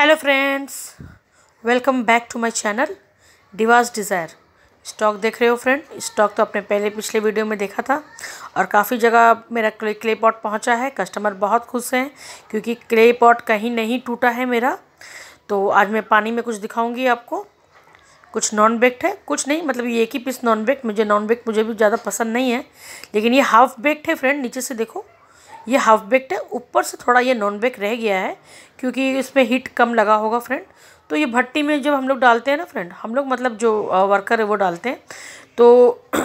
hello friends welcome back to my channel Divas Desire stock देख रहे हो friend stock तो आपने पहले पिछले वीडियो में देखा था और काफ़ी जगह मेरा क्ले क्ले पॉट पहुँचा है कस्टमर बहुत खुश हैं क्योंकि क्ले पॉट कहीं नहीं टूटा है मेरा तो आज मैं पानी में कुछ दिखाऊंगी आपको कुछ नॉन बेक्ड है कुछ नहीं मतलब ये एक ही पीस नॉन बेक्ड मुझे नॉन बेक्ड मुझे भी ज़्यादा पसंद नहीं है लेकिन ये हाफ बेक्ड है फ्रेंड नीचे से देखो ये हाफ बेक्ड है ऊपर से थोड़ा ये नॉन बेक रह गया है क्योंकि इसमें हीट कम लगा होगा फ्रेंड तो ये भट्टी में जब हम लोग डालते हैं ना फ्रेंड हम लोग मतलब जो वर्कर है वो डालते हैं तो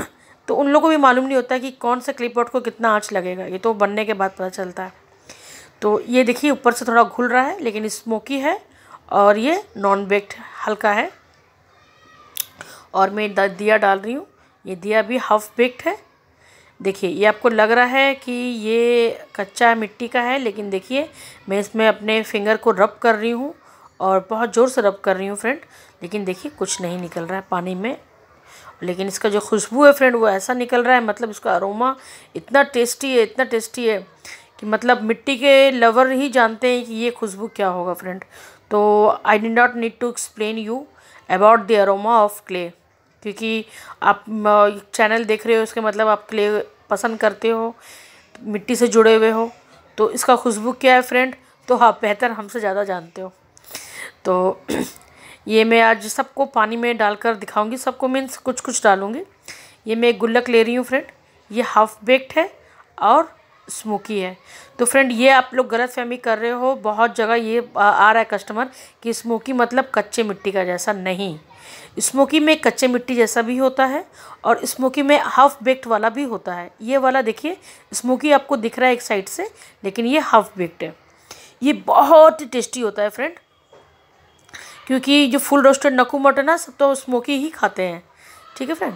तो उन लोगों को भी मालूम नहीं होता कि कौन सा क्लिपबोर्ड को कितना आँच लगेगा ये तो बनने के बाद पता चलता है तो ये देखिए ऊपर से थोड़ा घुल रहा है लेकिन स्मोकी है और ये नॉन बेक्ड हल्का है और मैं दिया डाल रही हूँ ये दिया भी हाफ बेक्ड है देखिए ये आपको लग रहा है कि ये कच्चा मिट्टी का है लेकिन देखिए मैं इसमें अपने फिंगर को रब कर रही हूँ और बहुत ज़ोर से रब कर रही हूँ फ्रेंड लेकिन देखिए कुछ नहीं निकल रहा है पानी में लेकिन इसका जो खुशबू है फ्रेंड वो ऐसा निकल रहा है मतलब इसका अरोमा इतना टेस्टी है इतना टेस्टी है कि मतलब मिट्टी के लवर ही जानते हैं कि ये खुशबू क्या होगा फ्रेंड तो I did not need to explain you about the aroma of clay क्योंकि आप चैनल देख रहे हो इसके मतलब आप क्ले पसंद करते हो मिट्टी से जुड़े हुए हो तो इसका खुशबू क्या है फ्रेंड तो आप हाँ, बेहतर हमसे ज़्यादा जानते हो तो ये मैं आज सबको पानी में डालकर दिखाऊंगी सबको मीन्स कुछ कुछ डालूंगी ये मैं एक गुल्लक ले रही हूँ फ्रेंड ये हाफ बेक्ड है और स्मोकी है तो फ्रेंड ये आप लोग गलत फहमी कर रहे हो बहुत जगह ये आ रहा है कस्टमर कि स्मोकी मतलब कच्चे मिट्टी का जैसा नहीं स्मोकी में कच्चे मिट्टी जैसा भी होता है और स्मोकी में हाफ बेक्ड वाला भी होता है ये वाला देखिए स्मोकी आपको दिख रहा है एक साइड से लेकिन ये हाफ बेक्ड है ये बहुत ही टेस्टी होता है फ्रेंड क्योंकि जो फुल रोस्टेड नकू मटन है सब तो स्मोकी ही खाते हैं ठीक है फ्रेंड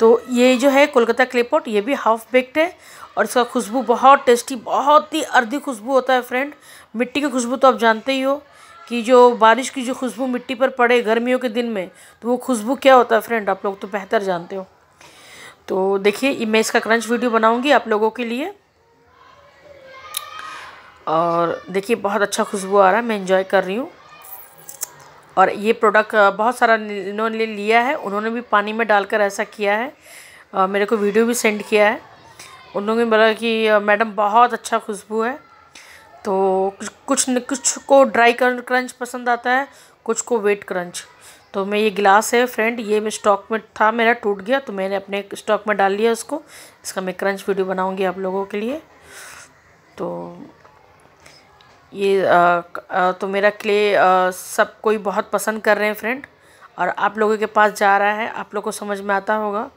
तो ये जो है कोलकाता क्लेपॉट ये भी हाफ बेक्ड है और इसका खुशबू बहुत टेस्टी बहुत ही अर्धी खुशबू होता है फ्रेंड मिट्टी की खुशबू तो आप जानते ही हो कि जो बारिश की जो खुशबू मिट्टी पर पड़े गर्मियों के दिन में तो वो खुशबू क्या होता है फ्रेंड आप लोग तो बेहतर जानते हो तो देखिए मैं इसका क्रंच वीडियो बनाऊंगी आप लोगों के लिए और देखिए बहुत अच्छा खुशबू आ रहा है मैं इन्जॉय कर रही हूँ और ये प्रोडक्ट बहुत सारा इन्होंने लिया है उन्होंने भी पानी में डालकर ऐसा किया है आ, मेरे को वीडियो भी सेंड किया है उन्होंने बोला कि मैडम बहुत अच्छा खुशबू है तो कुछ कुछ को ड्राई क्रंच पसंद आता है कुछ को वेट क्रंच तो मैं ये गिलास है फ्रेंड ये मैं स्टॉक में था मेरा टूट गया तो मैंने अपने स्टॉक में डाल लिया उसको इसका मैं क्रंच वीडियो बनाऊँगी आप लोगों के लिए तो ये आ, तो मेरा क्ले सब कोई बहुत पसंद कर रहे हैं फ्रेंड और आप लोगों के पास जा रहा है आप लोग को समझ में आता होगा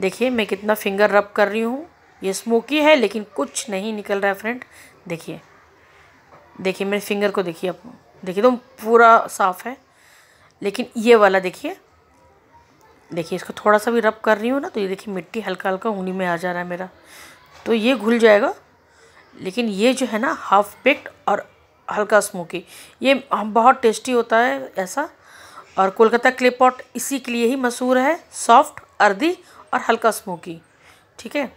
देखिए मैं कितना फिंगर रब कर रही हूँ ये स्मोकी है लेकिन कुछ नहीं निकल रहा है फ्रेंड देखिए देखिए मेरे फिंगर को देखिए आप देखिए तो पूरा साफ़ है लेकिन ये वाला देखिए देखिए इसको थोड़ा सा भी रब कर रही हूँ ना तो ये देखिए मिट्टी हल्का हल्का उंगली में आ जा रहा है मेरा तो ये घुल जाएगा लेकिन ये जो है ना हाफ बेक्ड और हल्का स्मोकी ये बहुत टेस्टी होता है ऐसा और कोलकाता क्ले पॉट इसी के लिए ही मशहूर है सॉफ्ट अर्दी और हल्का स्मोकी ठीक है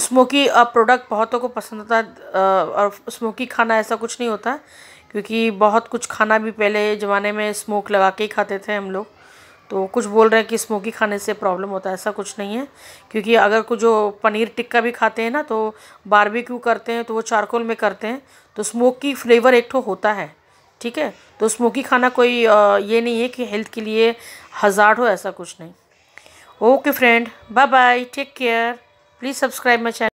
स्मोकी प्रोडक्ट बहुतों को पसंद होता है और स्मोकी खाना ऐसा कुछ नहीं होता क्योंकि बहुत कुछ खाना भी पहले ज़माने में स्मोक लगा के ही खाते थे हम लोग तो कुछ बोल रहे हैं कि स्मोकी खाने से प्रॉब्लम होता है ऐसा कुछ नहीं है क्योंकि अगर कुछ जो पनीर टिक्का भी खाते हैं ना तो बारबेक्यू करते हैं तो वो चारकोल में करते हैं तो स्मोकी फ्लेवर एक तो होता है ठीक है तो स्मोकी खाना कोई ये नहीं है कि हेल्थ के लिए हजार्ड हो ऐसा कुछ नहीं okay friend bye bye take care please subscribe my channel